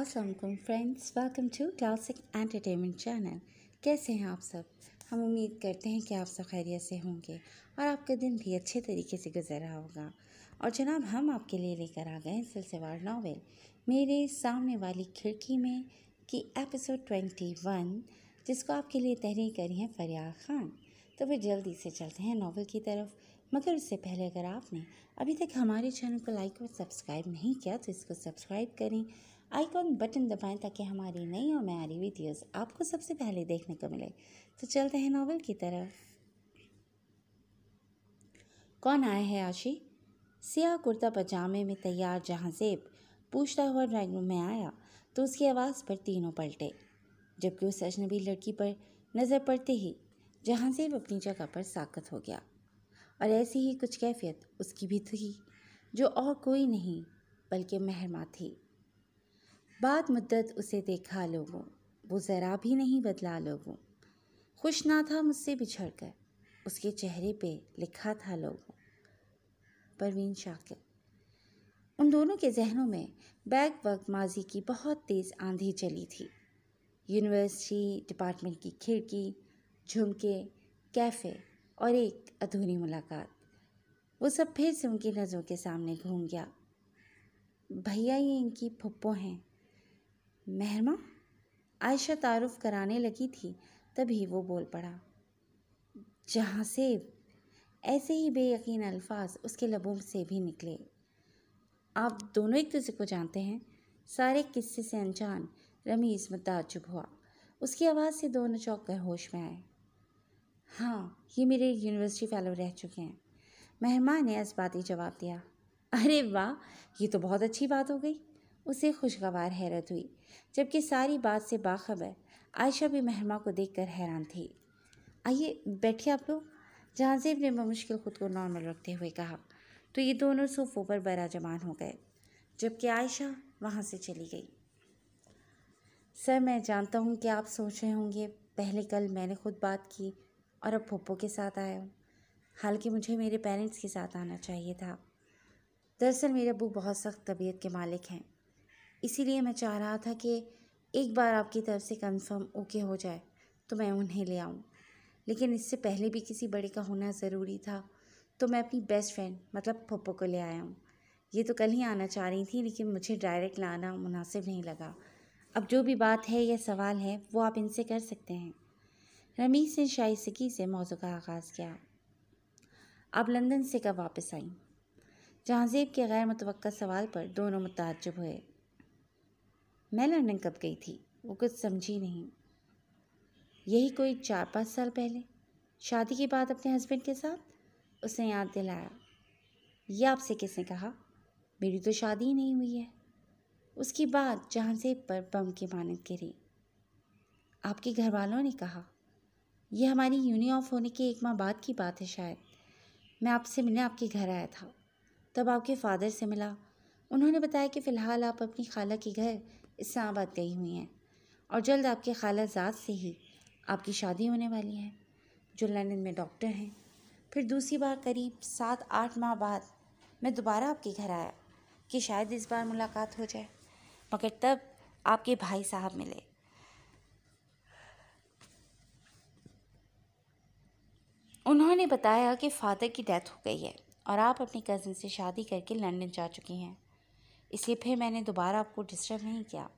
Aslam friends welcome to classic entertainment channel कैसे हैं आप सब हम उम्मीद करते हैं कि आप सब खैरियत से होंगे और आपका दिन भी अच्छे तरीके से गुजरा होगा और जनाब हम आपके लिए लेकर आ गए हैं सिलसिलेवार नावल मेरे सामने वाली खिड़की में की एपिसोड ट्वेंटी वन जिसको आपके लिए तहरीर करी है फरियाल खान तो फिर जल्दी से चलते हैं नावल की तरफ मगर उससे पहले अगर आपने अभी तक हमारे चैनल को लाइक और सब्सक्राइब नहीं किया तो इसको सब्सक्राइब करें आइकॉन बटन दबाएं ताकि हमारी नई और मैारी वीडियोस आपको सबसे पहले देखने को मिले तो चलते हैं नावल की तरफ कौन आया है आशी सियाह कुर्ता पजामे में तैयार जहाँ सेब पूछता हुआ ड्राइंग रूम में आया तो उसकी आवाज़ पर तीनों पलटे जबकि उस अजनबी लड़की पर नज़र पड़ते ही जहाँ सेब अपनी जगह पर साकत हो गया और ऐसी ही कुछ कैफियत उसकी भी थी जो और कोई नहीं बल्कि महरमा थी बाद मुद्दत उसे देखा लोगों वो ज़रा भी नहीं बदला लोगों खुश ना था मुझसे बिछड़ कर उसके चेहरे पे लिखा था लोगों परवीन शाकिर उन दोनों के जहनों में बैग वक्त माजी की बहुत तेज़ आंधी चली थी यूनिवर्सिटी डिपार्टमेंट की खिड़की झुमके कैफ़े और एक अधूरी मुलाकात वो सब फिर से उनकी नज़रों के सामने घूम गया भैया ये इनकी फुप्पो हैं महरमा आयशा तारुफ कराने लगी थी तभी वो बोल पड़ा जहाँ से ऐसे ही बेयकीन अल्फाज उसके लबों से भी निकले आप दोनों एक दूसरे को जानते हैं सारे किस्से से अनजान रमीज़ मुताजुब हुआ उसकी आवाज़ से दोनों चौक कर होश में आए हाँ ये मेरे यूनिवर्सिटी फैलो रह चुके हैं मेहमान ने इस बात ही जवाब दिया अरे वाह ये तो बहुत अच्छी बात हो गई उसे खुशगवार हैरत हुई जबकि सारी बात से बाखबर आयशा भी महरमा को देखकर हैरान थी आइए बैठिए आप लोग जहाँजीब ने बमुश्किल खुद को नॉर्मल रखते हुए कहा तो ये दोनों सोफों पर बराजमान हो गए जबकि आयशा वहाँ से चली गई सर मैं जानता हूँ कि आप सोच रहे होंगे पहले कल मैंने खुद बात की और अब पप्पो के साथ आया हूँ हालांकि मुझे मेरे पेरेंट्स के साथ आना चाहिए था दरअसल मेरे अबू बहुत सख्त तबीयत के मालिक हैं इसीलिए मैं चाह रहा था कि एक बार आपकी तरफ से कंफर्म ओके हो जाए तो मैं उन्हें ले आऊँ लेकिन इससे पहले भी किसी बड़े का होना ज़रूरी था तो मैं अपनी बेस्ट फ्रेंड मतलब पप्पो को ले आया हूँ ये तो कल ही आना चाह रही थी लेकिन मुझे डायरेक्ट लाना मुनासिब नहीं लगा अब जो भी बात है या सवाल है वो आप इनसे कर सकते हैं रमीश ने शाइसकी से मौजू का आगाज़ किया आप लंदन से कब वापस आई जहाँजेब के गैर मुतव सवाल पर दोनों मुतजब हुए मैं लंदन कब गई थी वो कुछ समझी नहीं यही कोई चार पाँच साल पहले शादी के बाद अपने हस्बैंड के साथ उसने याद दिलाया ये आपसे किसने कहा मेरी तो शादी ही नहीं हुई है उसकी बात जहाँ से पर बम के मानत गिरी आपके घर वालों ने कहा यह हमारी यूनि ऑफ होने के एक माह बाद की बात है शायद मैं आपसे मिलने आपके घर आया था तब आपके फादर से मिला उन्होंने बताया कि फ़िलहाल आप अपनी खाला के घर इस्लामाबाद गई हुई हैं और जल्द आपके खाला जात से ही आपकी शादी होने वाली है जो लंदन में डॉक्टर हैं फिर दूसरी बार करीब सात आठ माह बाद मैं दोबारा आपके घर आया कि शायद इस बार मुलाकात हो जाए मगर तब आपके भाई साहब मिले उन्होंने बताया कि फादर की डेथ हो गई है और आप अपनी कज़न से शादी करके लंदन जा चुकी हैं इसलिए फिर मैंने दोबारा आपको डिस्टर्ब नहीं किया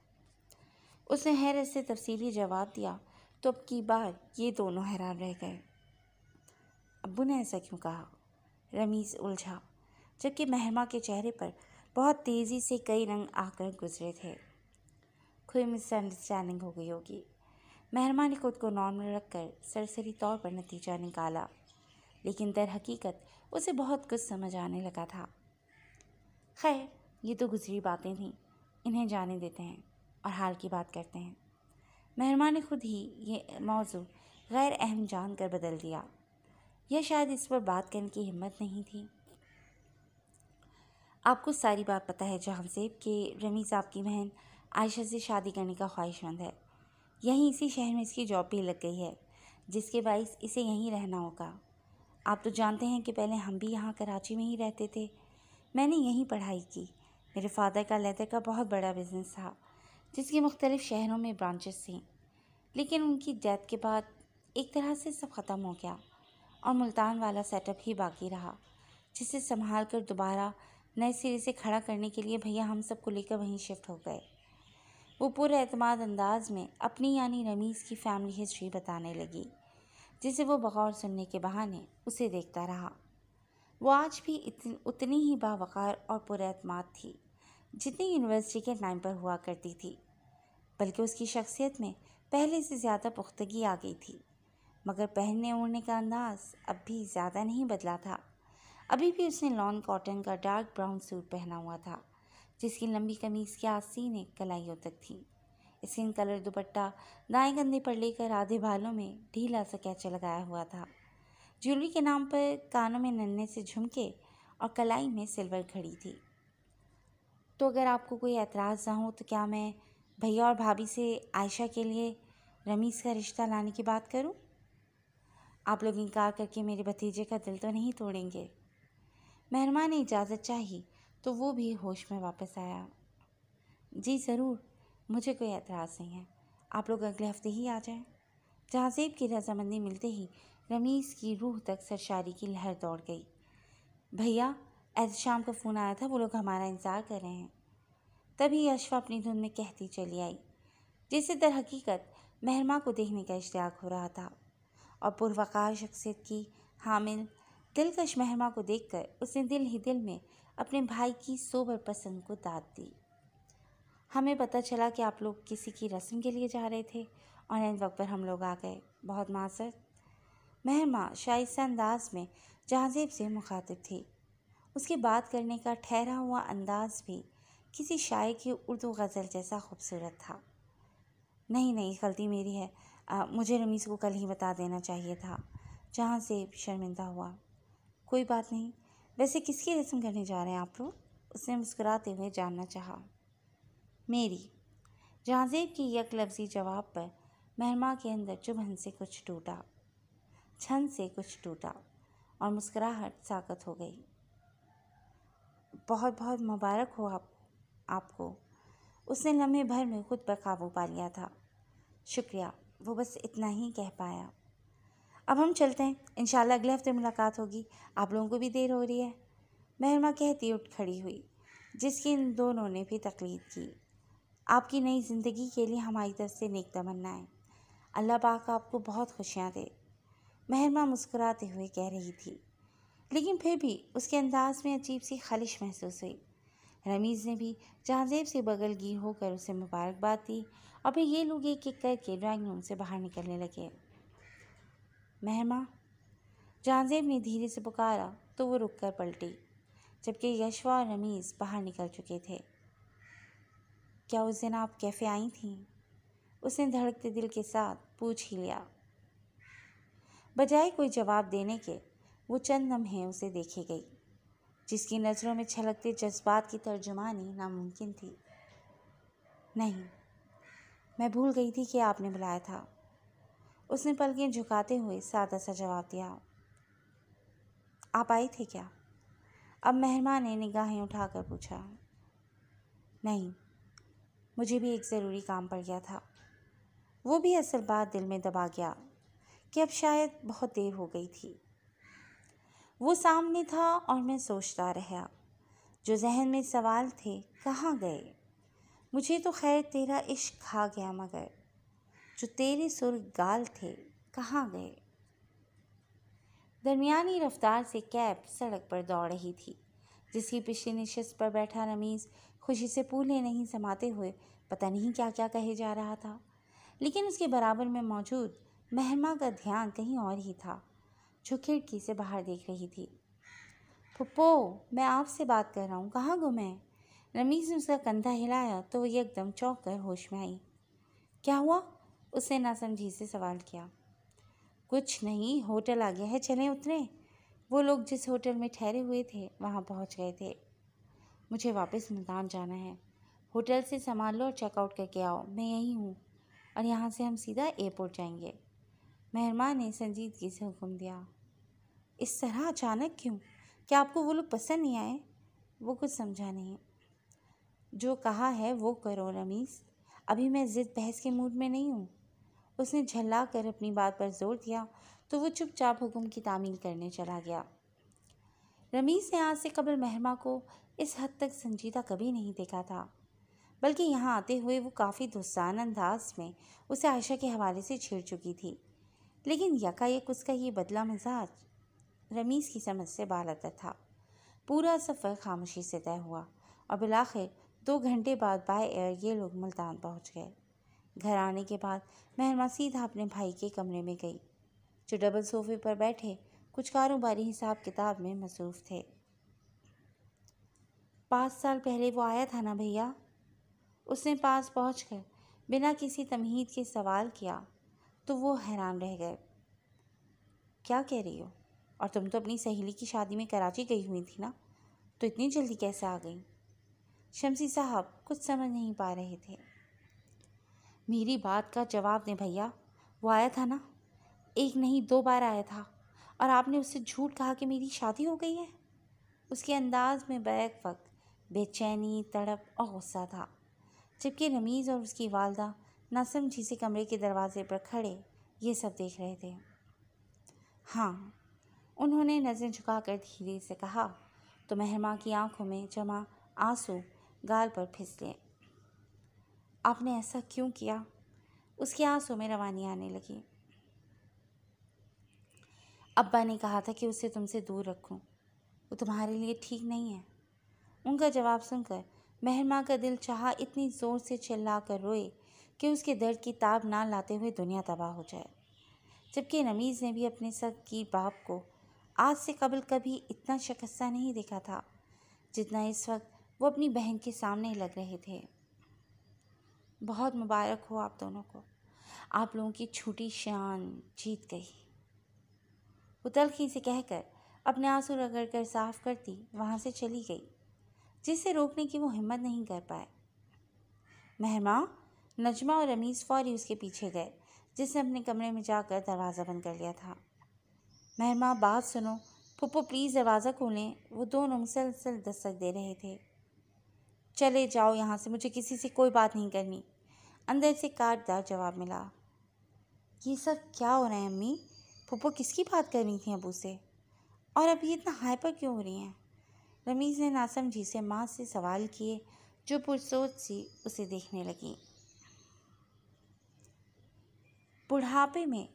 उसने हैरत से तफसीली जवाब दिया तो अब की बार ये दोनों हैरान रह गए अबू ने ऐसा क्यों कहा रमीज़ उलझा जबकि महमा के चेहरे पर बहुत तेज़ी से कई रंग आकर गुजरे थे कोई मिसअंडरस्टैंडिंग हो गई होगी महरमा ने खुद को नॉर्मल रखकर सरसरी तौर पर नतीजा निकाला लेकिन दर हकीकत उसे बहुत कुछ समझ आने लगा था खैर ये तो गुजरी बातें थीं इन्हें जाने देते हैं और हाल की बात करते हैं महरमा ने खुद ही ये मौजू गैर अहम जान कर बदल दिया या शायद इस पर बात करने की हिम्मत नहीं थी आपको सारी बात पता है जहांसेब कि साहब की बहन आयशा से शादी करने का ख्वाहिशमंद है यहीं इसी शहर में इसकी जॉब भी लग गई है जिसके बायस इसे यहीं रहना होगा आप तो जानते हैं कि पहले हम भी यहाँ कराची में ही रहते थे मैंने यहीं पढ़ाई की मेरे फादर का लेदर का बहुत बड़ा बिजनेस था जिसकी मुख्तलिफ़ शहरों में ब्रांचेस थी लेकिन उनकी डेथ के बाद एक तरह से सब ख़त्म हो गया और मुल्तान वाला सेटअप ही बाकी रहा जिसे संभाल कर दोबारा नए सिरे से खड़ा करने के लिए भैया हम सबको लेकर वहीं शिफ्ट हो गए वो पूरे अतमाद अंदाज में अपनी यानी रमीज़ की फैमिली हिस्ट्री बताने लगी जिसे वो बगौर सुनने के बहाने उसे देखता रहा वो आज भी इतन, उतनी ही बावकार और पुरमाद थी जितनी यूनिवर्सिटी के टाइम पर हुआ करती थी बल्कि उसकी शख्सियत में पहले से ज़्यादा पुख्तगी आ गई थी मगर पहनने ओढ़ने का अंदाज अब भी ज़्यादा नहीं बदला था अभी भी उसने लॉन कॉटन का डार्क ब्राउन सूट पहना हुआ था जिसकी लंबी कमीज़ की आसीने कलाइयों तक थी स्किन कलर दुपट्टा दाएं कंधे पर लेकर आधे बालों में ढीला सा कैच लगाया हुआ था ज्वेलरी के नाम पर कानों में नन्हे से झुमके और कलाई में सिल्वर घड़ी थी तो अगर आपको कोई एतराज़ ना हो तो क्या मैं भैया और भाभी से आयशा के लिए रमीज़ का रिश्ता लाने की बात करूं? आप लोग इनकार करके मेरे भतीजे का दिल तो नहीं तोड़ेंगे मेहरमान ने इजाज़त चाही तो वो भी होश में वापस आया जी ज़रूर मुझे कोई एतराज़ नहीं है आप लोग अगले हफ्ते ही आ जाएं जहाँजेब की रजामंदी मिलते ही रमीज़ की रूह तक सरशारी की लहर दौड़ गई भैया शाम का फ़ोन आया था वो लोग हमारा इंतज़ार कर रहे हैं तभी अशफा अपनी धुन में कहती चली आई जिससे दर हकीकत महरमा को देखने का इश्तियाक हो रहा था और पुरवकार शख्सियत की हामिल दिलकश महरमा को देखकर उसने दिल ही दिल में अपने भाई की सोबर पसंद को दाद दी हमें पता चला कि आप लोग किसी की रस्म के लिए जा रहे थे और इन वक्त पर हम लोग आ गए बहुत मासर महरमा शाइस्ता अंदाज में जहाँजेब से मुखातिब थी उसके बात करने का ठहरा हुआ अंदाज़ भी किसी शायर की उर्दू गज़ल जैसा खूबसूरत था नहीं नहीं गलती मेरी है आ, मुझे रमीज़ को कल ही बता देना चाहिए था जहाँ से शर्मिंदा हुआ कोई बात नहीं वैसे किसकी रस्म करने जा रहे हैं आप लोग उसने मुस्कुराते हुए जानना चाहा मेरी जहाँजेब की यक लफ्ज़ी जवाब पर महरमा के अंदर चुभन से कुछ टूटा छन से कुछ टूटा और मुस्कुराहट साकत हो गई बहुत बहुत मुबारक हो आप आपको उसने लम्हे भर में खुद पर काबू पा लिया था शुक्रिया वो बस इतना ही कह पाया अब हम चलते हैं इन अगले हफ्ते मुलाकात होगी आप लोगों को भी देर हो रही है महरमा कहती उठ खड़ी हुई जिसकी इन दोनों ने भी तकलीद की आपकी नई ज़िंदगी के लिए हमारी तरफ से नेक तमन्नाएं अल्लाह पाक आपको बहुत खुशियाँ दे महरमा मुस्कुराते हुए कह रही थी लेकिन फिर भी उसके अंदाज में अजीब सी खलिश महसूस हुई रमीज़ ने भी जहाँजेब से बगल गिर होकर उसे मुबारकबाद दी और फिर ये लोग एक एक करके ड्राइंग रूम से बाहर निकलने लगे महमा जहाँजेब ने धीरे से पुकारा तो वो रुक कर पलटी जबकि यशवा और रमीज़ बाहर निकल चुके थे क्या उस दिन आप कैफ़े आई थी उसने धड़कते दिल के साथ पूछ ही लिया बजाय कोई जवाब देने के वो चंद लम्हे उसे देखी गई जिसकी नज़रों में छलकते जज्बात की तर्जुमानी नामुमकिन थी नहीं मैं भूल गई थी कि आपने बुलाया था उसने पलकें झुकाते हुए सादा सा जवाब दिया आप आए थे क्या अब मेहरमा ने निगाहें उठाकर पूछा नहीं मुझे भी एक ज़रूरी काम पड़ गया था वो भी असल बात दिल में दबा गया कि अब शायद बहुत देर हो गई थी वो सामने था और मैं सोचता रहा जो जहन में सवाल थे कहाँ गए मुझे तो खैर तेरा इश्क खा गया मगर जो तेरे सुर गाल थे कहाँ गए दरमियानी रफ्तार से कैब सड़क पर दौड़ रही थी जिसकी पिछली नशस्त पर बैठा रमीज़ खुशी से पूले नहीं समाते हुए पता नहीं क्या क्या कहे जा रहा था लेकिन उसके बराबर में मौजूद महमा का ध्यान कहीं और ही था जो खिड़की से बाहर देख रही थी पुप्पो मैं आपसे बात कर रहा हूँ कहाँ गुम है रमीज़ ने उसका कंधा हिलाया तो वह एकदम चौंक कर होश में आई क्या हुआ उसने समझी से सवाल किया कुछ नहीं होटल आ गया है चलें उतरे वो लोग जिस होटल में ठहरे हुए थे वहाँ पहुँच गए थे मुझे वापस मुल्तान जाना है होटल से सामान लो और चेकआउट करके आओ मैं यहीं हूँ और यहाँ से हम सीधा एयरपोर्ट जाएंगे मेहरमान ने संजीदगी से हुक्म दिया इस तरह अचानक क्यों क्या आपको वो लोग पसंद नहीं आए वो कुछ समझा नहीं जो कहा है वो करो रमीज़ अभी मैं ज़िद बहस के मूड में नहीं हूँ उसने झल्ला कर अपनी बात पर जोर दिया तो वो चुपचाप हुक्म की तामील करने चला गया रमीज़ ने आज से कबल महरमा को इस हद तक संजीदा कभी नहीं देखा था बल्कि यहाँ आते हुए वो काफ़ी दुस्सान अंदाज में उसे आयशा के हवाले से छेड़ चुकी थी लेकिन यकायक उसका ये बदला मिजाज रमीज़ की समझ से बालतर था पूरा सफ़र खामोशी से तय हुआ और बिलाखिर दो घंटे बाद बाय एयर ये लोग मुल्तान पहुंच गए घर आने के बाद महरमा सीधा अपने भाई के कमरे में गई जो डबल सोफे पर बैठे कुछ कारोबारी हिसाब किताब में मसरूफ़ थे पाँच साल पहले वो आया था ना भैया उसने पास पहुँच कर बिना किसी तमहीद के सवाल किया तो वो हैरान रह गए क्या कह रही हो और तुम तो अपनी सहेली की शादी में कराची गई हुई थी ना तो इतनी जल्दी कैसे आ गई शमसी साहब कुछ समझ नहीं पा रहे थे मेरी बात का जवाब दें भैया वो आया था ना एक नहीं दो बार आया था और आपने उससे झूठ कहा कि मेरी शादी हो गई है उसके अंदाज में बैक वक्त बेचैनी तड़प और गुस्सा था जबकि रमीज़ और उसकी वालदा नासम जी से कमरे के दरवाजे पर खड़े ये सब देख रहे थे हाँ उन्होंने नज़रें झुकाकर धीरे से कहा तो मेहरमा की आंखों में जमा आंसू गाल पर फिसले आपने ऐसा क्यों किया उसके आंसू में रवानी आने लगी अब्बा ने कहा था कि उसे तुमसे दूर रखूं। वो तुम्हारे लिए ठीक नहीं है उनका जवाब सुनकर मेहरमा का दिल चाह इतनी ज़ोर से चिल्ला कर रोए कि उसके दर्द की ताब ना लाते हुए दुनिया तबाह हो जाए जबकि नमीज़ ने भी अपने सग की बाप को आज से कबल कभी इतना शिकस्ता नहीं देखा था जितना इस वक्त वो अपनी बहन के सामने लग रहे थे बहुत मुबारक हो आप दोनों को आप लोगों की छोटी शान जीत गई वो तलखी से कहकर अपने आंसू रगड़ कर साफ करती वहाँ से चली गई जिसे रोकने की वो हिम्मत नहीं कर पाए महमा नजमा और रमीज़ फौरी उसके पीछे गए जिसने अपने कमरे में जाकर दरवाज़ा बंद कर लिया था महमा बात सुनो पुप्पो प्लीज़ दरवाज़ा खोलें वो दोनों मुसलसल दस्तक दे रहे थे चले जाओ यहाँ से मुझे किसी से कोई बात नहीं करनी अंदर से काटदार जवाब मिला ये सब क्या हो रहा है अम्मी पुप्पो किसकी बात कर रही थी अबू से और अभी इतना हाइपर क्यों हो रही हैं रमीज़ ने नासमझी से माँ से सवाल किए जो पुरसोच सी उसे देखने लगी बुढ़ापे में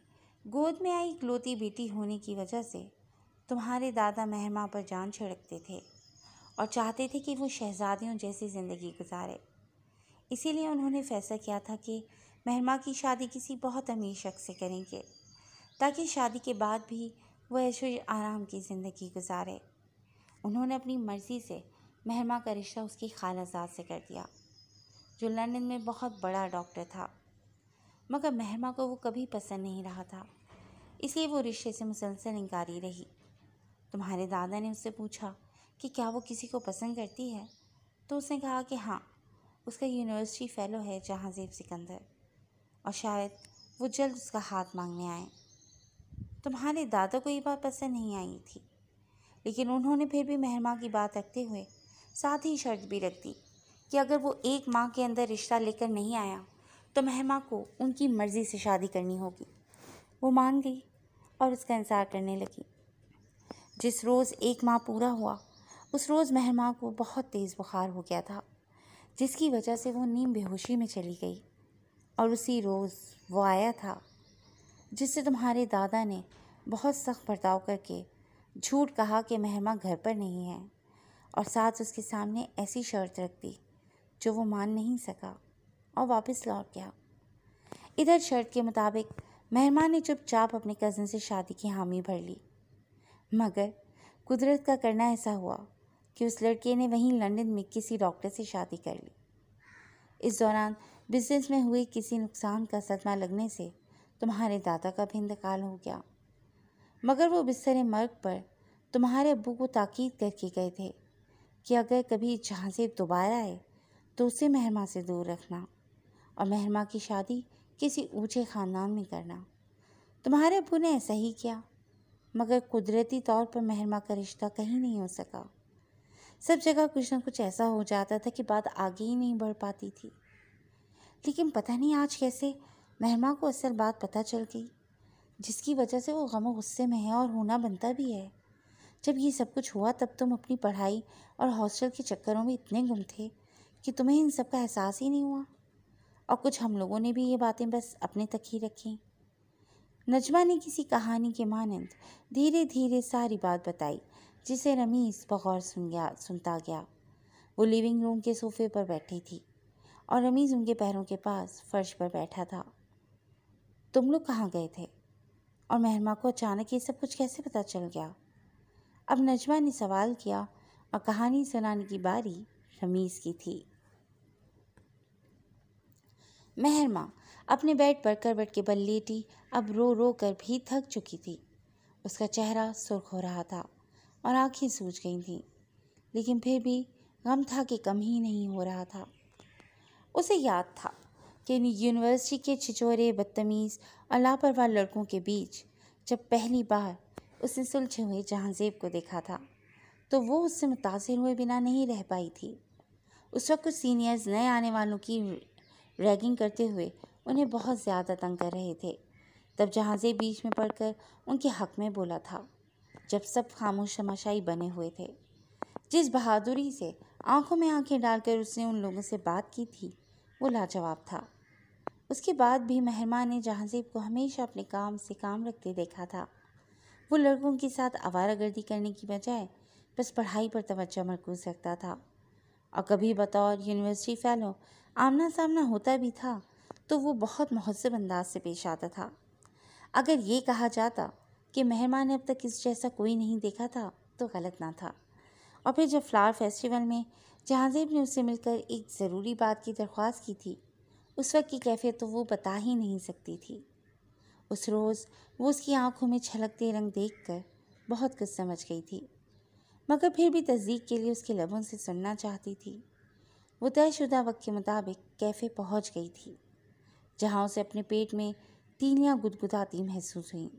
गोद में आई इकलौती बेटी होने की वजह से तुम्हारे दादा महमा पर जान छिड़कते थे और चाहते थे कि वो शहजादियों जैसी ज़िंदगी गुजारे इसीलिए उन्होंने फैसला किया था कि महमा की शादी किसी बहुत अमीर शख्स से करेंगे ताकि शादी के बाद भी वह ऐशो आराम की ज़िंदगी गुजारे उन्होंने अपनी मर्ज़ी से महमा का रिश्ता उसकी खालाजाद से कर दिया जो लंदन में बहुत बड़ा डॉक्टर था मगर महरमा को वो कभी पसंद नहीं रहा था इसलिए वो रिश्ते से मुसलसल इंकारी रही तुम्हारे दादा ने उससे पूछा कि क्या वो किसी को पसंद करती है तो उसने कहा कि हाँ उसका यूनिवर्सिटी फ़ेलो है जहाँजेब सिकंदर और शायद वो जल्द उसका हाथ मांगने आए तुम्हारे दादा को ये बात पसंद नहीं आई थी लेकिन उन्होंने फिर भी महरमा की बात रखते हुए साथ ही शर्त भी रख दी कि अगर वो एक माह के अंदर रिश्ता लेकर नहीं आया तो महिमा को उनकी मर्ज़ी से शादी करनी होगी वो मान गई और उसका इंतज़ार करने लगी जिस रोज़ एक माह पूरा हुआ उस रोज़ महिमा को बहुत तेज़ बुखार हो गया था जिसकी वजह से वो नीम बेहोशी में चली गई और उसी रोज़ वो आया था जिससे तुम्हारे दादा ने बहुत सख्त बर्ताव करके झूठ कहा कि महमा घर पर नहीं है और साथ उसके सामने ऐसी शर्त रख दी जो वो मान नहीं सका और वापस लौट गया इधर शर्त के मुताबिक मेहमान ने चुपचाप अपने कज़न से शादी की हामी भर ली मगर कुदरत का करना ऐसा हुआ कि उस लड़के ने वहीं लंदन में किसी डॉक्टर से शादी कर ली इस दौरान बिजनेस में हुए किसी नुकसान का सदमा लगने से तुम्हारे दादा का भी इंतकाल हो गया मगर वो बिस्तर मर्ग पर तुम्हारे अबू को ताकीद करके गए थे कि अगर कभी जहाँ से दोबारा आए तो उसे मेहरमा से दूर रखना और महरमा की शादी किसी ऊंचे ख़ानदान में करना तुम्हारे अबू ने ऐसा ही किया मगर कुदरती तौर पर महरमा का रिश्ता कहीं नहीं हो सका सब जगह कुछ ना कुछ ऐसा हो जाता था कि बात आगे ही नहीं बढ़ पाती थी लेकिन पता नहीं आज कैसे महरमा को असल बात पता चल गई जिसकी वजह से वो गम गुस्से में है और होना बनता भी है जब ये सब कुछ हुआ तब तुम अपनी पढ़ाई और हॉस्टल के चक्करों में इतने गुम थे कि तुम्हें इन सब का एहसास ही नहीं हुआ और कुछ हम लोगों ने भी ये बातें बस अपने तक ही रखी नजमा ने किसी कहानी के मानंद धीरे धीरे सारी बात बताई जिसे रमीज़ बगौर सुन गया सुनता गया वो लिविंग रूम के सोफे पर बैठी थी और रमीज़ उनके पैरों के पास फर्श पर बैठा था तुम लोग कहाँ गए थे और महरमा को अचानक ये सब कुछ कैसे पता चल गया अब नजमा ने सवाल किया और कहानी सुनाने की बारी रमीज़ की थी माँ अपने बेड पर करवट के बल लेटी अब रो रो कर भी थक चुकी थी उसका चेहरा सुर्ख हो रहा था और आंखें सूज गई थीं लेकिन फिर भी गम था कि कम ही नहीं हो रहा था उसे याद था कि यूनिवर्सिटी के छिचोरे बदतमीज़ और लापरवाह लड़कों के बीच जब पहली बार उसने सुलझे हुए जहाँजेब को देखा था तो वो उससे मुतासर हुए बिना नहीं रह पाई थी उस वक्त कुछ सीनियर्स नए आने वालों की रैगिंग करते हुए उन्हें बहुत ज़्यादा तंग कर रहे थे तब जहाज़े बीच में पड़कर उनके हक में बोला था जब सब खामोश तमाशाई बने हुए थे जिस बहादुरी से आंखों में आंखें डालकर उसने उन लोगों से बात की थी वो लाजवाब था उसके बाद भी महरमा ने जहाँजेब को हमेशा अपने काम से काम रखते देखा था वो लड़कों के साथ आवारा गर्दी करने की बजाय बस पढ़ाई पर तवज्जो मरकूज रखता था और कभी बतौर यूनिवर्सिटी फैलो आमना सामना होता भी था तो वो बहुत महसब अंदाज से पेश आता था अगर ये कहा जाता कि मेहमान ने अब तक इस जैसा कोई नहीं देखा था तो गलत ना था और फिर जब फ्लावर फेस्टिवल में जहाँजेब ने उससे मिलकर एक ज़रूरी बात की दरख्वास्त की थी उस वक्त की कैफियत तो वो बता ही नहीं सकती थी उस रोज़ वो उसकी आंखों में छलकते रंग देख कर बहुत कुछ समझ गई थी मगर फिर भी तस्दीक के लिए उसके लबों से सुनना चाहती थी वो तयशुदा वक्त के मुताबिक कैफ़े पहुंच गई थी जहां उसे अपने पेट में तीलियाँ गुदगुदाती महसूस हुई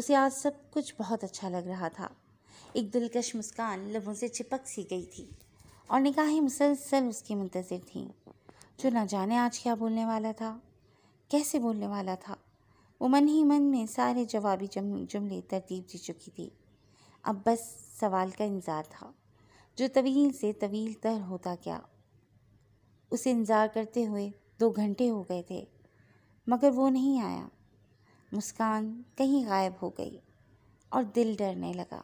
उसे आज सब कुछ बहुत अच्छा लग रहा था एक दिलकश मुस्कान लबों से चिपक सी गई थी और निगाहें मुसलसल उसकी मुंतज़र थीं जो ना जाने आज क्या बोलने वाला था कैसे बोलने वाला था वो मन ही मन में सारे जवाबी जुमले तरतीब दी चुकी थी अब बस सवाल का इंतज़ार था जो तवील से तवील तर होता क्या उसे इंतज़ार करते हुए दो घंटे हो गए थे मगर वो नहीं आया मुस्कान कहीं गायब हो गई और दिल डरने लगा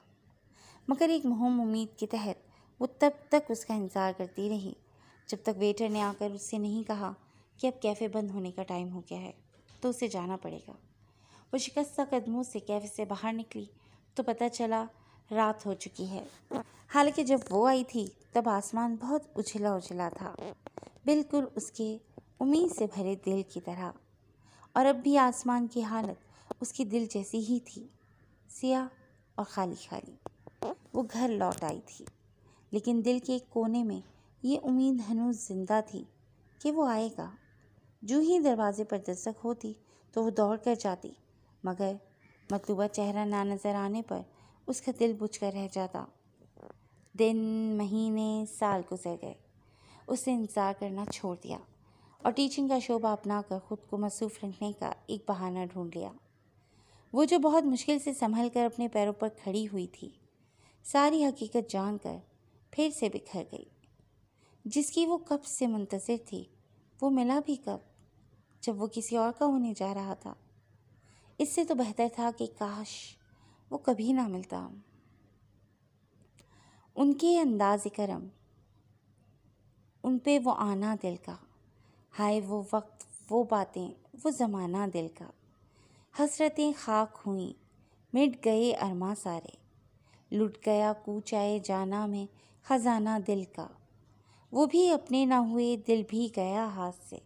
मगर एक मुहम उम्मीद के तहत वो तब तक उसका इंतज़ार करती रही जब तक वेटर ने आकर उससे नहीं कहा कि अब कैफ़े बंद होने का टाइम हो गया है तो उसे जाना पड़ेगा वो शिकस्ता कदमों से कैफ़े से बाहर निकली तो पता चला रात हो चुकी है हालांकि जब वो आई थी तब आसमान बहुत उछला उछला था बिल्कुल उसके उम्मीद से भरे दिल की तरह और अब भी आसमान की हालत उसकी दिल जैसी ही थी सिया और खाली खाली वो घर लौट आई थी लेकिन दिल के एक कोने में ये उम्मीद हनुज जिंदा थी कि वो आएगा जो ही दरवाजे पर दस्तक होती तो वो दौड़ कर जाती मगर मतलूबा चेहरा ना नज़र आने पर उसका दिल बुझ कर रह जाता दिन महीने साल गुजर गए उससे इंतज़ार करना छोड़ दिया और टीचिंग का शोभा कर ख़ुद को मसरूफ़ रखने का एक बहाना ढूंढ लिया वो जो बहुत मुश्किल से संभल कर अपने पैरों पर खड़ी हुई थी सारी हकीकत जानकर फिर से बिखर गई जिसकी वो कब से मुंतज़र थी वो मिला भी कब जब वो किसी और का होने जा रहा था इससे तो बेहतर था कि काश वो कभी ना मिलता उनके अंदाज़ करम उन पे वो आना दिल का हाय वो वक्त वो बातें वो ज़माना दिल का हसरतें खाक हुई मिट गए अरमा सारे लुट गया कूचाए जाना में ख़जाना दिल का वो भी अपने ना हुए दिल भी गया हाथ से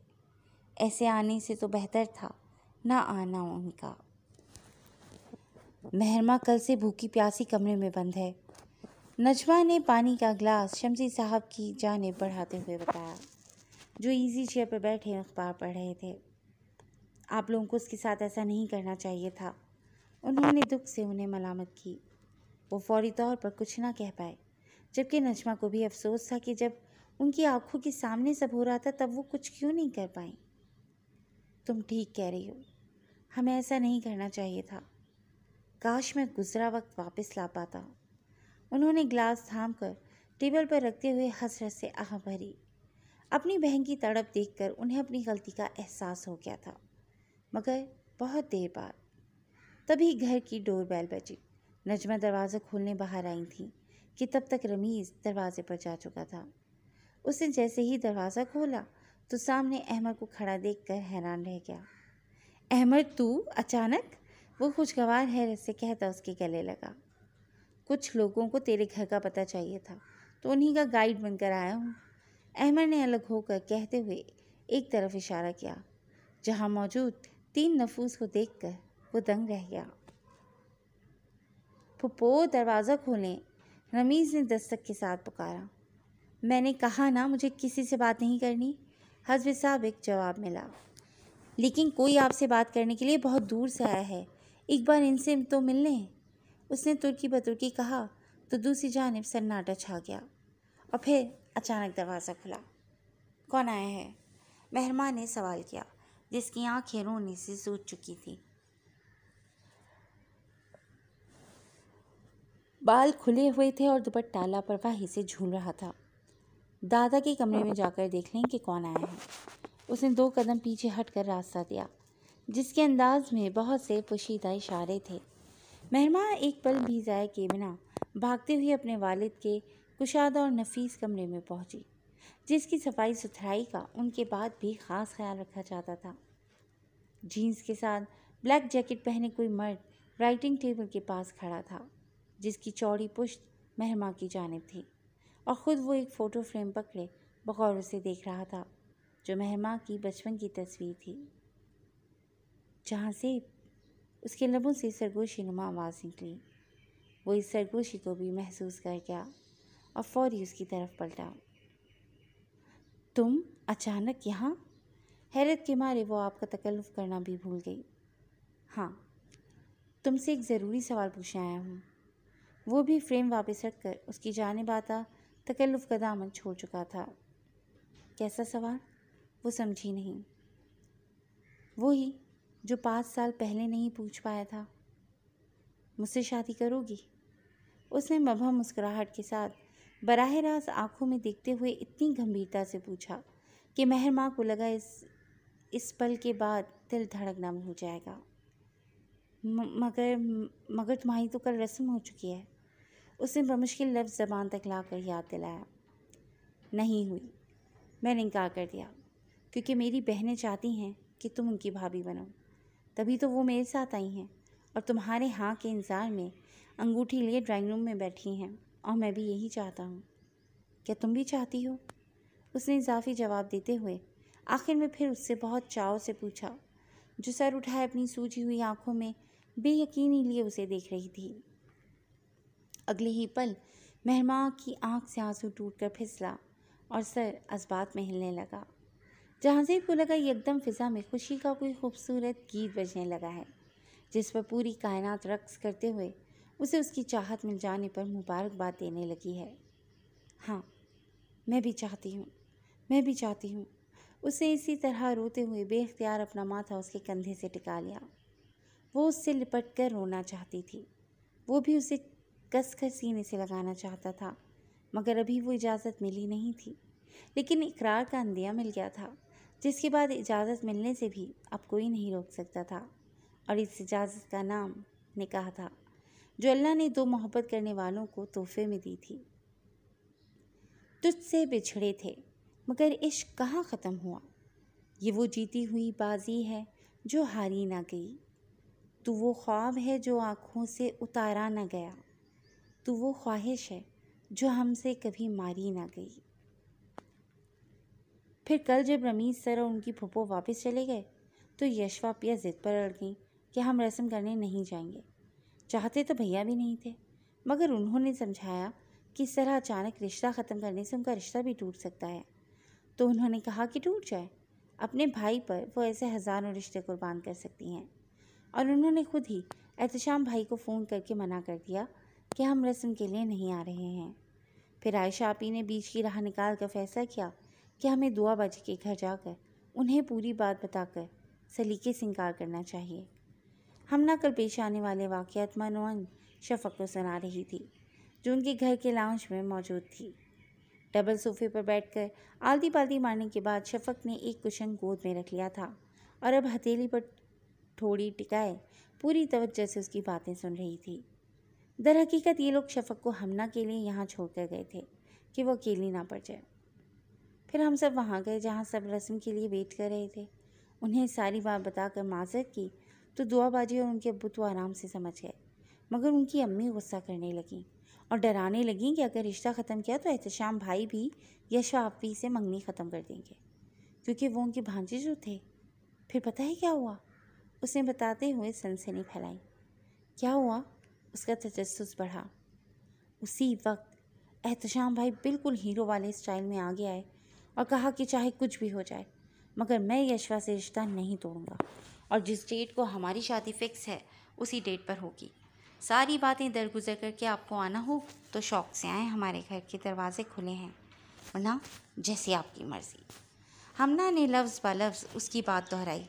ऐसे आने से तो बेहतर था ना आना उनका महरमा कल से भूखी प्यासी कमरे में बंद है नजमा ने पानी का गिलास शमसी साहब की जाने बढ़ाते हुए बताया जो इजी चेयर पर बैठे अखबार पढ़ रहे थे आप लोगों को उसके साथ ऐसा नहीं करना चाहिए था उन्होंने दुख से उन्हें मलामत की वो फौरी तौर पर कुछ ना कह पाए जबकि नजमा को भी अफसोस था कि जब उनकी आंखों के सामने सब हो रहा था तब वो कुछ क्यों नहीं कर पाई तुम ठीक कह रही हो हमें ऐसा नहीं करना चाहिए था काश मैं गुज़रा वक्त वापस ला पाता उन्होंने ग्लास थाम कर टेबल पर रखते हुए हसरत से आह भरी अपनी बहन की तड़प देखकर उन्हें अपनी गलती का एहसास हो गया था मगर बहुत देर बाद तभी घर की डोर बैल बजी नजमा दरवाज़ा खोलने बाहर आई थी कि तब तक रमीज़ दरवाज़े पर जा चुका था उसने जैसे ही दरवाज़ा खोला तो सामने अहमद को खड़ा कर हैरान रह गया अहमद तू अचानक वो खुशगवार हैरत से कहता उसके गले लगा कुछ लोगों को तेरे घर का पता चाहिए था तो उन्हीं का गाइड बनकर आया हूँ अहमद ने अलग होकर कहते हुए एक तरफ इशारा किया जहाँ मौजूद तीन नफूस को कर वो दंग रह गया फुपो दरवाज़ा खोलें रमीज़ ने दस्तक के साथ पुकारा मैंने कहा ना मुझे किसी से बात नहीं करनी हजब साहब एक जवाब मिला लेकिन कोई आपसे बात करने के लिए बहुत दूर से आया है एक बार इनसे तो मिल लें उसने तुर्की बतुर्की कहा तो दूसरी जानब सन्नाटा छा गया और फिर अचानक दरवाज़ा खुला कौन आया है मेहरमा ने सवाल किया जिसकी आंखें रोने से सूझ चुकी थी बाल खुले हुए थे और दुपट्टा लापरवाही से झूल रहा था दादा के कमरे में जाकर देख लें कि कौन आया है उसने दो कदम पीछे हटकर रास्ता दिया जिसके अंदाज में बहुत से पोशीदा इशारे थे महरमा एक पल भी ज़ाय के बिना भागते हुए अपने वालिद के कुशादा और नफीस कमरे में पहुंची जिसकी सफाई सुथराई का उनके बाद भी ख़ास ख्याल रखा जाता था जीन्स के साथ ब्लैक जैकेट पहने कोई मर्द राइटिंग टेबल के पास खड़ा था जिसकी चौड़ी पुश्त महमा की जानब थी और ख़ुद वो एक फ़ोटो फ्रेम पकड़े बगौर उसे देख रहा था जो महमा की बचपन की तस्वीर थी जहाँ से उसके लबों से सरगोशी नुमा आवाज़ निकली वो इस सरगोशी को भी महसूस कर गया और फौरी उसकी तरफ पलटा तुम अचानक यहाँ हैरत के मारे वो आपका तकल्लुफ़ करना भी भूल गई हाँ तुमसे एक ज़रूरी सवाल पूछने आया हूँ वो भी फ्रेम वापस रख कर उसकी जानब आता तकल्लुफ़ का दामन छोड़ चुका था कैसा सवाल वो समझी नहीं वो ही जो पाँच साल पहले नहीं पूछ पाया था मुझसे शादी करोगी उसने मभा मुस्कुराहट के साथ बराह रास्त आँखों में देखते हुए इतनी गंभीरता से पूछा कि माँ को लगा इस इस पल के बाद दिल धड़कना हो जाएगा मगर मगर तुम्हारी तो कल रस्म हो चुकी है उसने बमुश्किल लफ्ज़ जबान तक ला कर याद दिलाया नहीं हुई मैंने इनकार कर दिया क्योंकि मेरी बहनें चाहती हैं कि तुम उनकी भाभी बनो तभी तो वो मेरे साथ आई हैं और तुम्हारे हाँ के इंतज़ार में अंगूठी लिए ड्राइंग रूम में बैठी हैं और मैं भी यही चाहता हूँ क्या तुम भी चाहती हो उसने इजाफी जवाब देते हुए आखिर में फिर उससे बहुत चाव से पूछा जो सर उठाए अपनी सूझी हुई आंखों में बेयकीनी लिए उसे देख रही थी अगले ही पल मेहमा की आंख से आंसू टूट कर फिसला और सर असबात में हिलने लगा जहाँजीर को लगा एकदम फिजा में खुशी का कोई खूबसूरत गीत बजने लगा है जिस पर पूरी कायनात रक्स करते हुए उसे उसकी चाहत मिल जाने पर मुबारकबाद देने लगी है हाँ मैं भी चाहती हूँ मैं भी चाहती हूँ उसने इसी तरह रोते हुए बेख्तियार अपना माथा उसके कंधे से टिका लिया वो उससे लिपट कर रोना चाहती थी वो भी उसे कस कर सीने से लगाना चाहता था मगर अभी वो इजाज़त मिली नहीं थी लेकिन इकरार का अंदिया मिल गया था जिसके बाद इजाज़त मिलने से भी अब कोई नहीं रोक सकता था और इस इजाज़त का नाम निकाह था जो अल्लाह ने दो मोहब्बत करने वालों को तोहफे में दी थी तुझसे बिछड़े थे मगर इश्क कहाँ ख़त्म हुआ ये वो जीती हुई बाजी है जो हारी ना गई तो वो ख्वाब है जो आँखों से उतारा ना गया तो वो ख्वाहिश है जो हमसे कभी मारी ना गई फिर कल जब रमीज़ सर और उनकी फूफो वापस चले गए तो यशवा पिया ज़िद पर अड़ गई कि हम रस्म करने नहीं जाएंगे चाहते तो भैया भी नहीं थे मगर उन्होंने समझाया कि सर अचानक रिश्ता ख़त्म करने से उनका रिश्ता भी टूट सकता है तो उन्होंने कहा कि टूट जाए अपने भाई पर वो ऐसे हज़ारों रिश्ते कुर्बान कर सकती हैं और उन्होंने खुद ही एहतशाम भाई को फ़ोन करके मना कर दिया कि हम रस्म के लिए नहीं आ रहे हैं फिर आयशा आपी ने बीच की राह निकाल कर फैसला किया कि हमें दुआ बाजी के घर जाकर उन्हें पूरी बात बताकर सलीके से इनकार करना चाहिए हमना कल पेश आने वाले वाक़ात मनोन शफक को सुना रही थी जो उनके घर के लाउंज में मौजूद थी डबल सोफे पर बैठकर आलती पालती मारने के बाद शफक ने एक कुशन गोद में रख लिया था और अब हथेली पर थोड़ी टिकाए पूरी तवज्जो से उसकी बातें सुन रही थी दरहकीकत ये लोग शफक को हमना के लिए यहाँ छोड़ कर गए थे कि वो अकेली ना पड़ जाए फिर हम सब वहाँ गए जहाँ सब रस्म के लिए वेट कर रहे थे उन्हें सारी बात बताकर माजरत की तो दुआबाजी और उनके अबू तो आराम से समझ गए मगर उनकी अम्मी गुस्सा करने लगीं और डराने लगीं कि अगर रिश्ता ख़त्म किया तो एहतशाम भाई भी या शाफी से मंगनी ख़त्म कर देंगे क्योंकि वो उनके भांजे जो थे फिर पता ही क्या हुआ उसने बताते हुए सनसनी फैलाई क्या हुआ उसका तजस बढ़ा उसी वक्त एहतशाम भाई बिल्कुल हीरो वाले स्टाइल में आगे आए और कहा कि चाहे कुछ भी हो जाए मगर मैं यशवा से रिश्ता नहीं तोड़ूंगा और जिस डेट को हमारी शादी फिक्स है उसी डेट पर होगी सारी बातें दरगुजर करके आपको आना हो तो शौक से आए हमारे घर के दरवाजे खुले हैं वरना जैसी आपकी मर्ज़ी हमना ने लफ्ज़ ब लफ्ज़ उसकी बात दोहराई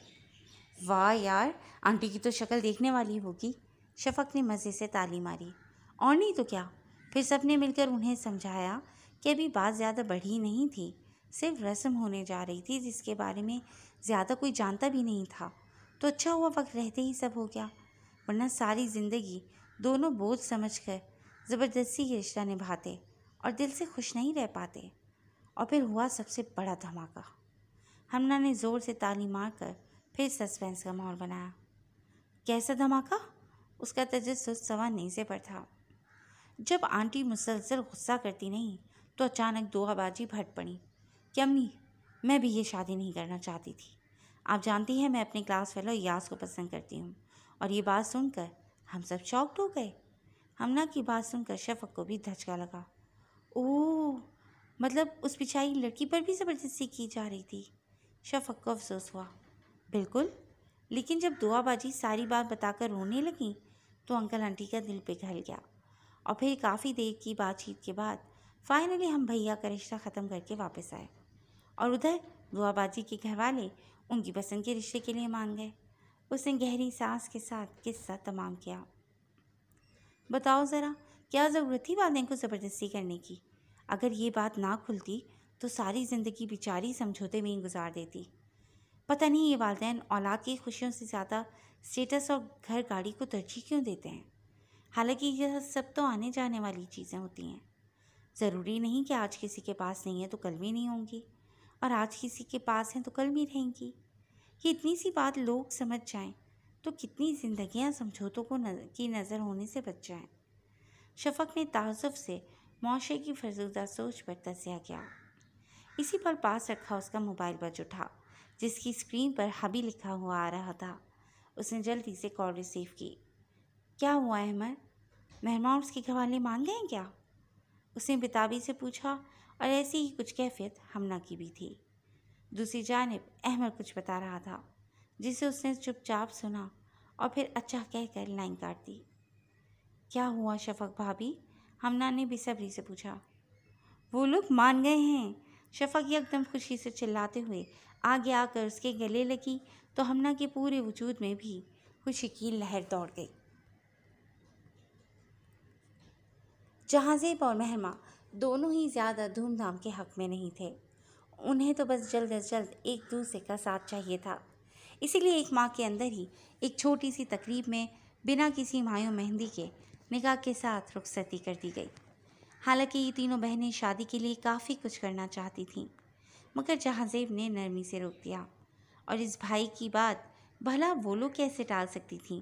वाह यार आंटी की तो शक्ल देखने वाली होगी शफक ने मज़े से ताली मारी और नहीं तो क्या फिर सबने मिलकर उन्हें समझाया कि अभी बात ज़्यादा बढ़ी नहीं थी सिर्फ रस्म होने जा रही थी जिसके बारे में ज़्यादा कोई जानता भी नहीं था तो अच्छा हुआ वक्त रहते ही सब हो गया वरना सारी ज़िंदगी दोनों बोझ समझ कर ज़बरदस्ती ये रिश्ता निभाते और दिल से खुश नहीं रह पाते और फिर हुआ सबसे बड़ा धमाका हमना ने ज़ोर से ताली मार कर फिर सस्पेंस का माहौल बनाया कैसा धमाका उसका तजस सवा से पर था जब आंटी मुसलसल गुस्सा करती नहीं तो अचानक दोहाबाजी भट पड़ी कि अम्मी मैं भी ये शादी नहीं करना चाहती थी आप जानती हैं मैं अपने क्लास फेलो यास को पसंद करती हूँ और ये बात सुनकर हम सब शॉक्ड हो गए हमना की बात सुनकर शफक को भी धचका लगा ओह मतलब उस पिछाई लड़की पर भी ज़बरदस्ती की जा रही थी शफक को अफसोस हुआ बिल्कुल लेकिन जब दुआबाजी सारी बात बताकर रोने लगी तो अंकल आंटी का दिल पिघल गया और फिर काफ़ी देर की बातचीत के बाद फाइनली हम भैया का रिश्ता ख़त्म करके वापस आए और उधर दुआबाजी के घरवाले उनकी पसंद के रिश्ते के लिए मान गए उसने गहरी सांस के साथ किस्सा तमाम किया बताओ ज़रा क्या ज़रूरत थी वादे को ज़बरदस्ती करने की अगर ये बात ना खुलती तो सारी ज़िंदगी बेचारी समझौते में ही गुजार देती पता नहीं ये वालदे औलाद की खुशियों से ज़्यादा स्टेटस और घर गाड़ी को तरजीह क्यों देते हैं हालांकि यह सब तो आने जाने वाली चीज़ें होती हैं ज़रूरी नहीं कि आज किसी के पास नहीं है तो कल भी नहीं होंगी और आज किसी के पास हैं तो कल भी रहेंगी ये इतनी सी बात लोग समझ जाएं तो कितनी जिंदगियां समझौतों को नज, की नज़र होने से बच जाएं शफक ने ताजुब से मुआशे की फरजुदा सोच पर तजिया किया इसी पर पास रखा उसका मोबाइल बज उठा जिसकी स्क्रीन पर हबी लिखा हुआ आ रहा था उसने जल्दी से कॉल रिसीव की क्या हुआ अहमद मेहमान उसके घवाले मान गए क्या उसने बेताबी से पूछा और ऐसी ही कुछ कैफियत हमना की भी थी दूसरी जानब अहमद कुछ बता रहा था जिसे उसने चुपचाप सुना और फिर अच्छा कहकर लाइन काट दी क्या हुआ शफक भाभी हमना ने बेसब्री से पूछा वो लोग मान गए हैं शफक एकदम खुशी से चिल्लाते हुए आगे आकर उसके गले लगी तो हमना के पूरे वजूद में भी खुशी की लहर दौड़ गई जहाँ जेब और महमा दोनों ही ज़्यादा धूमधाम के हक में नहीं थे उन्हें तो बस जल्द अज जल्द एक दूसरे का साथ चाहिए था इसीलिए एक माँ के अंदर ही एक छोटी सी तकरीब में बिना किसी मायूँ मेहंदी के निगाह के साथ रुखसती कर दी गई हालांकि ये तीनों बहनें शादी के लिए काफ़ी कुछ करना चाहती थीं मगर जहाँजेब ने नरमी से रोक दिया और इस भाई की बात भला वो लोग कैसे टाल सकती थीं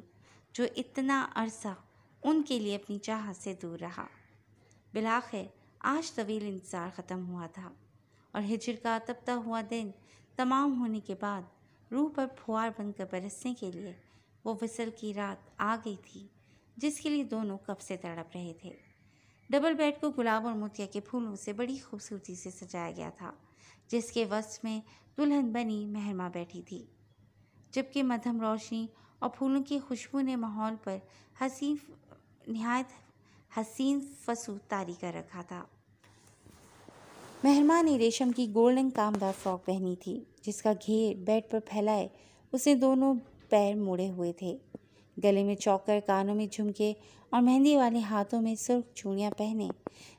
जो इतना अरसा उनके लिए अपनी चाह से दूर रहा बिलाखिर आज तवील इंतज़ार ख़त्म हुआ था और हिजर का तपता हुआ दिन तमाम होने के बाद रूह पर फुहार बनकर बरसने के लिए वो वसल की रात आ गई थी जिसके लिए दोनों कब से तड़प रहे थे डबल बेड को गुलाब और मोतिया के फूलों से बड़ी खूबसूरती से सजाया गया था जिसके वस्त में दुल्हन बनी महरमा बैठी थी जबकि मध्यम रोशनी और फूलों की खुशबू ने माहौल पर हसीन नहायत हसीन फसू तारी कर रखा था मेहरमा ने रेशम की गोल्डन कामदार फ्रॉक पहनी थी जिसका घेर बेड पर फैलाए उसने दोनों पैर मुड़े हुए थे गले में चौकर कानों में झुमके और मेहंदी वाले हाथों में सुर्ख चूड़ियाँ पहने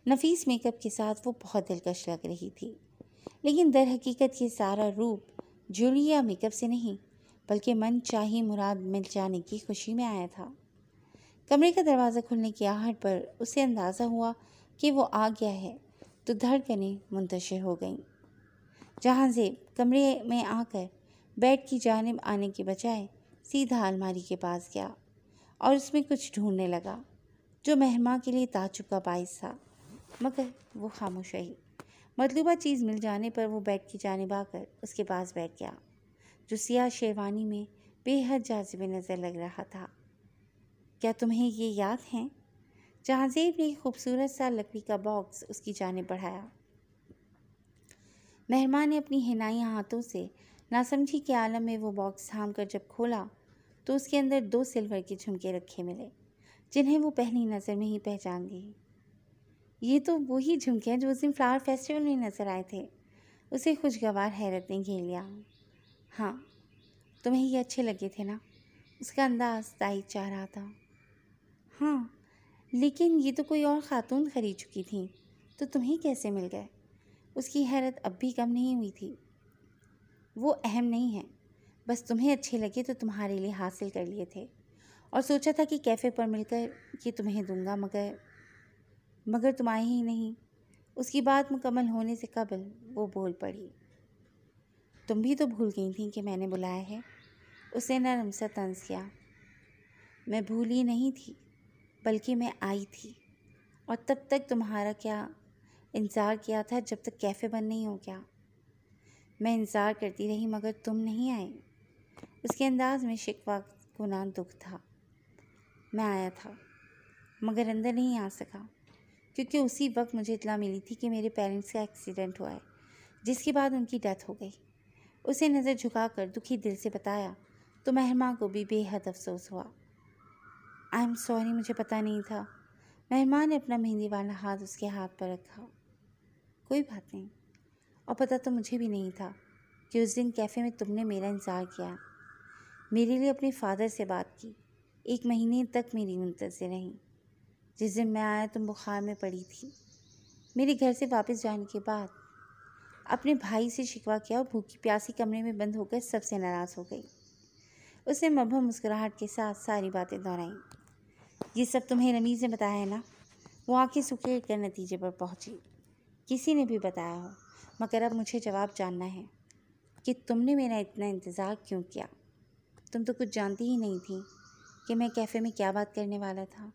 नफीस मेकअप के साथ वो बहुत दिलकश लग रही थी लेकिन दर हकीकत ये सारा रूप ज्वेलरी या मेकअप से नहीं बल्कि मन चाही मुराद मिल जाने की खुशी में आया था कमरे का दरवाज़ा खुलने की आहट पर उसे अंदाज़ा हुआ कि वो आ गया है तो धड़कने मुंतशर हो गईं जहाँजेब कमरे में आकर बेड की जानब आने के बजाय सीधा अलमारी के पास गया और उसमें कुछ ढूंढने लगा जो मेहमा के लिए ताजुब का बायस था मगर वो खामोश रही मतलूबा चीज़ मिल जाने पर वो बेड की जानब आकर उसके पास बैठ गया जो सियाह शेरवानी में बेहद जाजिब नज़र लग रहा था क्या तुम्हें ये याद हैं जहाँजेब ने खूबसूरत सा लकड़ी का बॉक्स उसकी जाने बढ़ाया मेहमान ने अपनी हिनाई हाथों से नासमझी के आलम में वो बॉक्स थाम कर जब खोला तो उसके अंदर दो सिल्वर के झुमके रखे मिले जिन्हें वो पहली नज़र में ही पहचान गई ये तो वही झुमके हैं जो उस दिन फ्लावर फेस्टिवल में नज़र आए थे उसे खुशगवार हैरत ने घेर लिया हाँ तुम्हें ये अच्छे लगे थे ना उसका अंदाज ताई चाह रहा था हाँ लेकिन ये तो कोई और ख़ातून ख़रीद चुकी थी तो तुम्हें कैसे मिल गए उसकी हैरत अब भी कम नहीं हुई थी वो अहम नहीं है बस तुम्हें अच्छे लगे तो तुम्हारे लिए हासिल कर लिए थे और सोचा था कि कैफ़े पर मिलकर ये तुम्हें दूंगा मगर मगर तुम आए ही नहीं उसकी बात मुकम्मल होने से कबल वो बोल पड़ी तुम भी तो भूल गई थी कि मैंने बुलाया है उसे नरम सा तंज किया मैं भूली नहीं थी बल्कि मैं आई थी और तब तक तुम्हारा क्या इंतज़ार किया था जब तक कैफ़े बंद नहीं हो गया मैं इंतज़ार करती रही मगर तुम नहीं आए उसके अंदाज में शिकवा गुना दुख था मैं आया था मगर अंदर नहीं आ सका क्योंकि उसी वक्त मुझे इतला मिली थी कि मेरे पेरेंट्स का एक्सीडेंट हुआ है जिसके बाद उनकी डेथ हो गई उसे नज़र झुकाकर दुखी दिल से बताया तो महरमा को भी बेहद अफसोस हुआ आई एम सॉरी मुझे पता नहीं था मेहमान ने अपना मेहंदी वाला हाथ उसके हाथ पर रखा कोई बात नहीं और पता तो मुझे भी नहीं था कि उस दिन कैफ़े में तुमने मेरा इंतज़ार किया मेरे लिए अपने फादर से बात की एक महीने तक मेरी मुंतज़र रही जिस दिन मैं आया तुम बुखार में पड़ी थी मेरे घर से वापस जाने के बाद अपने भाई से शिकवा किया और भूखी प्यासी कमरे में बंद होकर सबसे नाराज़ हो गई उसने मबह मुस्कुराहट के साथ सारी बातें दोहराईं ये सब तुम्हें रमीज़ ने बताया है ना वो आंखें सुखे कर नतीजे पर पहुंची किसी ने भी बताया हो मगर अब मुझे जवाब जानना है कि तुमने मेरा इतना इंतज़ार क्यों किया तुम तो कुछ जानती ही नहीं थी कि मैं कैफ़े में क्या बात करने वाला था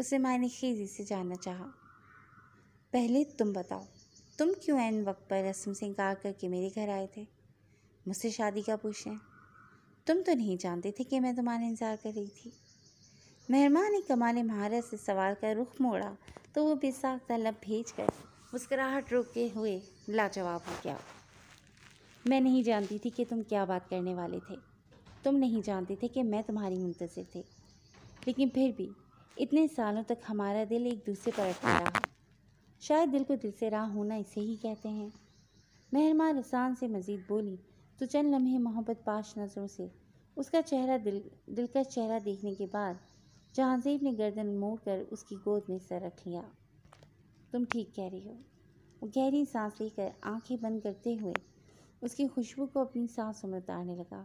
उसे मैंने खेजी से जानना चाहा पहले तुम बताओ तुम क्यों एन वक्त पर रस्म से इनकार करके मेरे घर आए थे मुझसे शादी का पूछें तुम तो नहीं जानते थे कि मैं तुम्हारा इंतज़ार कर रही थी ने कमाल महारत से सवाल कर रुख मोड़ा तो वो बेसाख तलब भेज कर मुस्कराहट रोके हुए लाजवाब हो गया मैं नहीं जानती थी कि तुम क्या बात करने वाले थे तुम नहीं जानते थे कि मैं तुम्हारी मुंतज़र थी लेकिन फिर भी इतने सालों तक हमारा दिल एक दूसरे पर अटका रहा शायद दिल को दिल से राह होना इसे ही कहते हैं मेहरमान रसान से मज़ीद बोली तो चंद लम्हे मोहब्बत पाश नज़रों से उसका चेहरा दिल दिल का चेहरा देखने के बाद जहाँजीब ने गर्दन मोड़कर उसकी गोद में सर रख लिया तुम ठीक कह रही हो वो गहरी सांस लेकर आंखें बंद करते हुए उसकी खुशबू को अपनी सांसों में उतारने लगा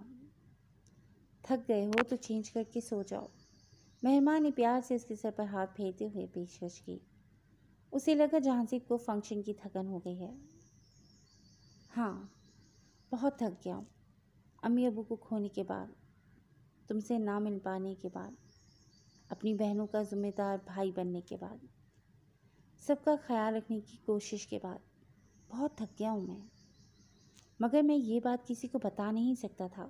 थक गए हो तो चेंज करके सो जाओ मेहमान ने प्यार से उसके सर पर हाथ फेरते हुए पेशकश की उसे लगा जहाँजीब को फंक्शन की थकन हो गई है हाँ बहुत थक गया हूँ अम्मी अबू को खोने के बाद तुमसे ना मिल पाने के बाद अपनी बहनों का ज़िम्मेदार भाई बनने के बाद सबका ख्याल रखने की कोशिश के बाद बहुत थक गया हूँ मैं मगर मैं ये बात किसी को बता नहीं सकता था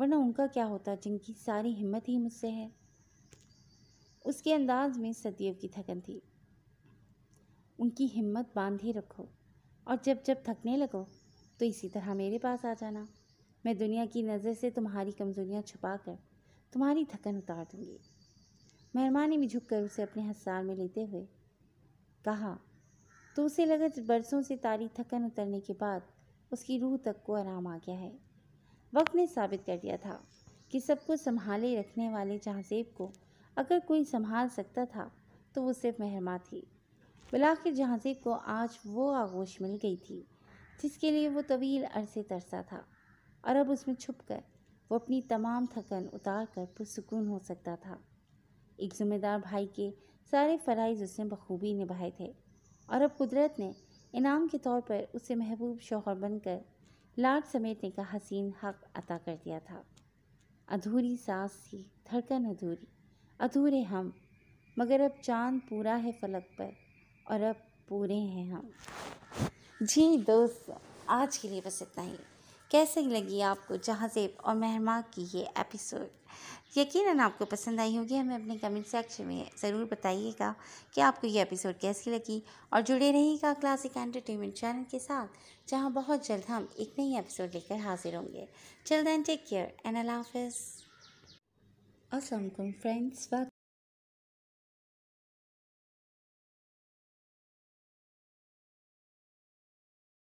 वरना उनका क्या होता जिनकी सारी हिम्मत ही मुझसे है उसके अंदाज में सदैव की थकन थी उनकी हिम्मत बांधे रखो और जब जब थकने लगो तो इसी तरह मेरे पास आ जाना मैं दुनिया की नज़र से तुम्हारी कमजोरियाँ छुपा कर तुम्हारी थकन उतार दूँगी मेहरमानी भी झुककर उसे अपने हसार में लेते हुए कहा तो उसे लगा बरसों से तारी थकन उतरने के बाद उसकी रूह तक को आराम आ गया है वक्त ने साबित कर दिया था कि सबको संभाले रखने वाले जहाँसेब को अगर कोई संभाल सकता था तो वो सिर्फ मेहरमा थी बिलाखिर जहाँसेब को आज वो आगोश मिल गई थी जिसके लिए वो तवील अरसे तरसा था और अब उसमें छुप कर वो अपनी तमाम थकन उतार कर पुरसकून हो सकता था एक जिम्मेदार भाई के सारे फ़राइज उसने बखूबी निभाए थे और अब कुदरत ने इनाम के तौर पर उसे महबूब शोहर बनकर लाड समेटने का हसीन हक अता कर दिया था अधूरी सांस थी धड़कन अधूरी अधूरे हम मगर अब चांद पूरा है फलक पर और अब पूरे हैं हम जी दोस्त आज के लिए बस इतना ही कैसे लगी आपको जहाँ और महरमा की ये एपिसोड यकीनन आपको पसंद आई होगी हमें अपने कमेंट सेक्शन में ज़रूर बताइएगा कि आपको ये एपिसोड कैसी लगी और जुड़े रहिएगा क्लासिक एंटरटेनमेंट चैनल के साथ जहाँ बहुत जल्द हम एक नई एपिसोड लेकर हाजिर होंगे चल दें टेक केयर एंड अल्लाह हाफिज़ असलम फ्रेंड्स